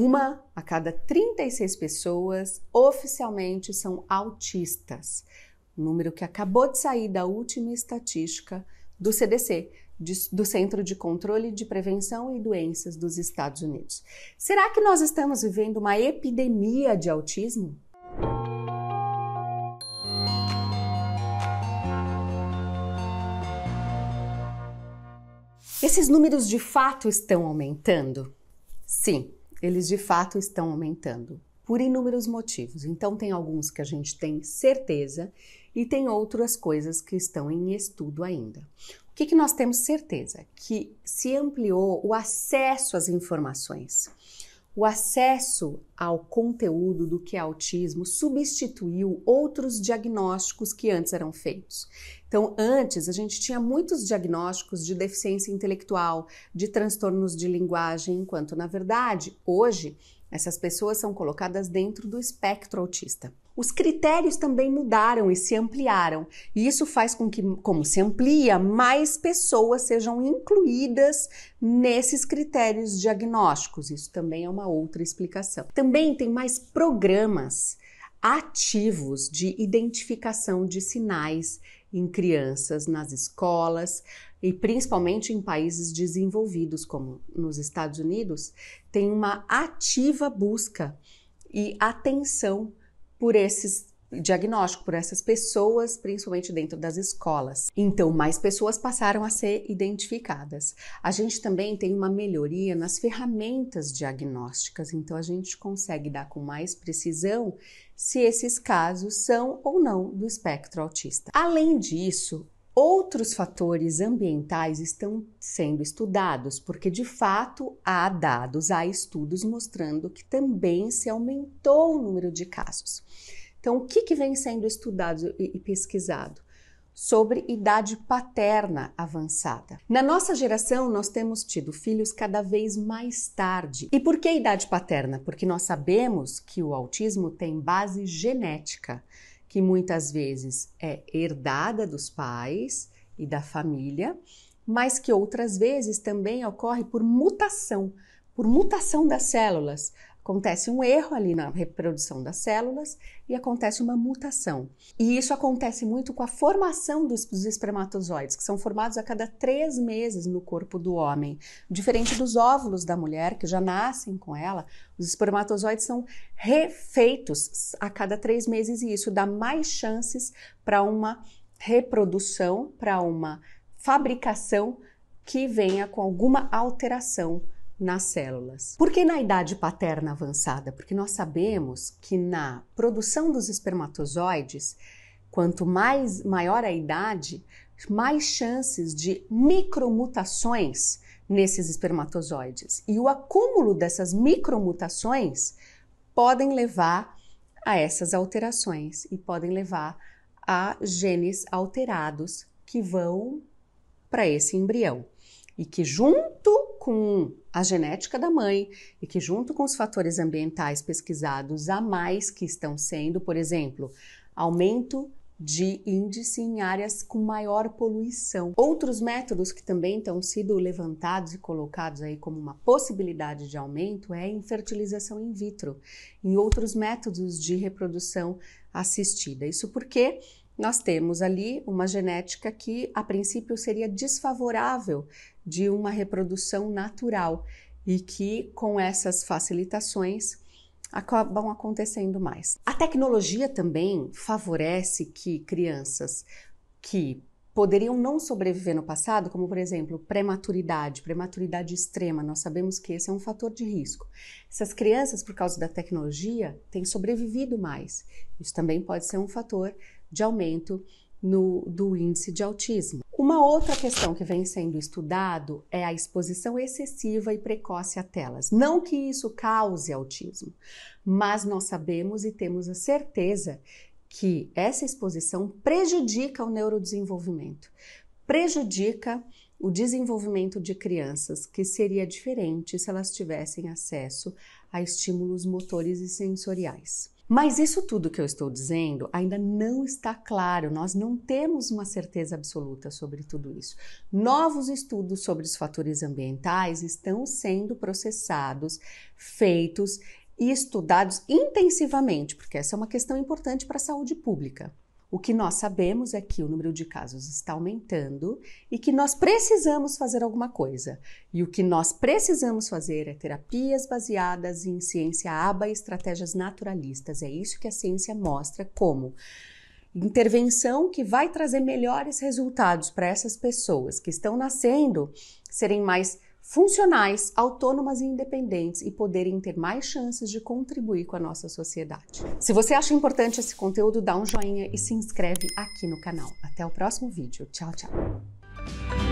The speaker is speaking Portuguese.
Uma a cada 36 pessoas oficialmente são autistas, um número que acabou de sair da última estatística do CDC, do Centro de Controle de Prevenção e Doenças dos Estados Unidos. Será que nós estamos vivendo uma epidemia de autismo? Esses números de fato estão aumentando? Sim eles de fato estão aumentando por inúmeros motivos. Então, tem alguns que a gente tem certeza e tem outras coisas que estão em estudo ainda. O que, que nós temos certeza? Que se ampliou o acesso às informações. O acesso ao conteúdo do que é autismo substituiu outros diagnósticos que antes eram feitos. Então, antes a gente tinha muitos diagnósticos de deficiência intelectual, de transtornos de linguagem, enquanto na verdade, hoje, essas pessoas são colocadas dentro do espectro autista. Os critérios também mudaram e se ampliaram, e isso faz com que, como se amplia, mais pessoas sejam incluídas nesses critérios diagnósticos. Isso também é uma outra explicação. Também tem mais programas ativos de identificação de sinais em crianças nas escolas e principalmente em países desenvolvidos como nos Estados Unidos, tem uma ativa busca e atenção por esses diagnóstico por essas pessoas, principalmente dentro das escolas. Então, mais pessoas passaram a ser identificadas. A gente também tem uma melhoria nas ferramentas diagnósticas, então a gente consegue dar com mais precisão se esses casos são ou não do espectro autista. Além disso, Outros fatores ambientais estão sendo estudados, porque de fato há dados, há estudos mostrando que também se aumentou o número de casos. Então, o que, que vem sendo estudado e pesquisado? Sobre idade paterna avançada. Na nossa geração, nós temos tido filhos cada vez mais tarde. E por que idade paterna? Porque nós sabemos que o autismo tem base genética que muitas vezes é herdada dos pais e da família, mas que outras vezes também ocorre por mutação, por mutação das células. Acontece um erro ali na reprodução das células e acontece uma mutação. E isso acontece muito com a formação dos, dos espermatozoides, que são formados a cada três meses no corpo do homem. Diferente dos óvulos da mulher, que já nascem com ela, os espermatozoides são refeitos a cada três meses e isso dá mais chances para uma reprodução, para uma fabricação que venha com alguma alteração nas células. Por que na idade paterna avançada? Porque nós sabemos que na produção dos espermatozoides, quanto mais maior a idade, mais chances de micromutações nesses espermatozoides. E o acúmulo dessas micromutações podem levar a essas alterações e podem levar a genes alterados que vão para esse embrião e que junto com a genética da mãe e que, junto com os fatores ambientais pesquisados a mais que estão sendo, por exemplo, aumento de índice em áreas com maior poluição. Outros métodos que também estão sido levantados e colocados aí como uma possibilidade de aumento é a infertilização in vitro, em outros métodos de reprodução assistida. Isso porque nós temos ali uma genética que a princípio seria desfavorável de uma reprodução natural e que com essas facilitações acabam acontecendo mais. A tecnologia também favorece que crianças que poderiam não sobreviver no passado, como por exemplo, prematuridade, prematuridade extrema. Nós sabemos que esse é um fator de risco. Essas crianças, por causa da tecnologia, têm sobrevivido mais. Isso também pode ser um fator de aumento no, do índice de autismo. Uma outra questão que vem sendo estudado é a exposição excessiva e precoce a telas. Não que isso cause autismo, mas nós sabemos e temos a certeza que essa exposição prejudica o neurodesenvolvimento, prejudica o desenvolvimento de crianças, que seria diferente se elas tivessem acesso a estímulos motores e sensoriais. Mas isso tudo que eu estou dizendo ainda não está claro, nós não temos uma certeza absoluta sobre tudo isso. Novos estudos sobre os fatores ambientais estão sendo processados, feitos e estudados intensivamente, porque essa é uma questão importante para a saúde pública. O que nós sabemos é que o número de casos está aumentando e que nós precisamos fazer alguma coisa. E o que nós precisamos fazer é terapias baseadas em ciência aba e estratégias naturalistas. É isso que a ciência mostra como intervenção que vai trazer melhores resultados para essas pessoas que estão nascendo serem mais funcionais, autônomas e independentes e poderem ter mais chances de contribuir com a nossa sociedade. Se você acha importante esse conteúdo, dá um joinha e se inscreve aqui no canal. Até o próximo vídeo. Tchau, tchau.